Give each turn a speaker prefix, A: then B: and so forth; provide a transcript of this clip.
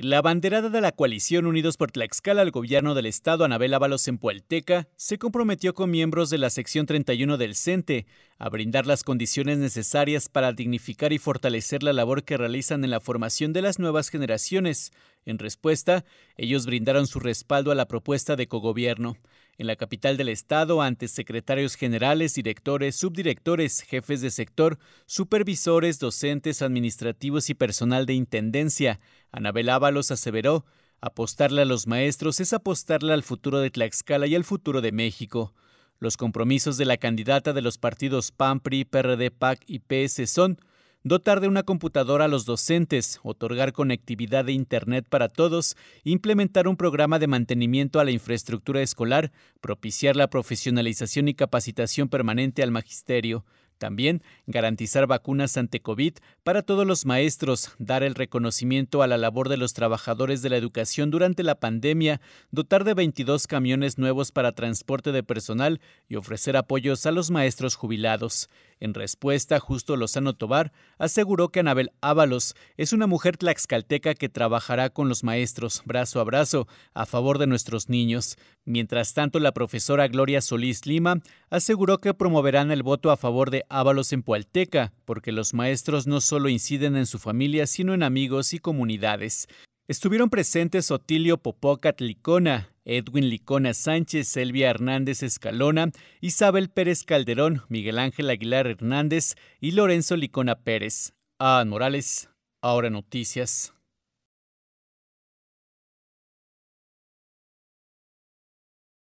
A: La banderada de la coalición Unidos por Tlaxcala al gobierno del estado Anabel Ábalos en Puelteca, se comprometió con miembros de la sección 31 del CENTE a brindar las condiciones necesarias para dignificar y fortalecer la labor que realizan en la formación de las nuevas generaciones. En respuesta, ellos brindaron su respaldo a la propuesta de cogobierno. En la capital del estado, ante secretarios generales, directores, subdirectores, jefes de sector, supervisores, docentes, administrativos y personal de intendencia, Anabel Ábalos aseveró, apostarle a los maestros es apostarle al futuro de Tlaxcala y al futuro de México. Los compromisos de la candidata de los partidos PAN, PRI, PRD, PAC y PS son dotar de una computadora a los docentes, otorgar conectividad de Internet para todos, implementar un programa de mantenimiento a la infraestructura escolar, propiciar la profesionalización y capacitación permanente al magisterio, también garantizar vacunas ante COVID para todos los maestros, dar el reconocimiento a la labor de los trabajadores de la educación durante la pandemia, dotar de 22 camiones nuevos para transporte de personal y ofrecer apoyos a los maestros jubilados. En respuesta, Justo Lozano Tobar aseguró que Anabel Ábalos es una mujer tlaxcalteca que trabajará con los maestros brazo a brazo a favor de nuestros niños. Mientras tanto, la profesora Gloria Solís Lima aseguró que promoverán el voto a favor de Ábalos en Pualteca, porque los maestros no solo inciden en su familia, sino en amigos y comunidades. Estuvieron presentes Otilio Popocat Licona, Edwin Licona Sánchez, Elvia Hernández Escalona, Isabel Pérez Calderón, Miguel Ángel Aguilar Hernández y Lorenzo Licona Pérez. Ah, Morales, ahora noticias.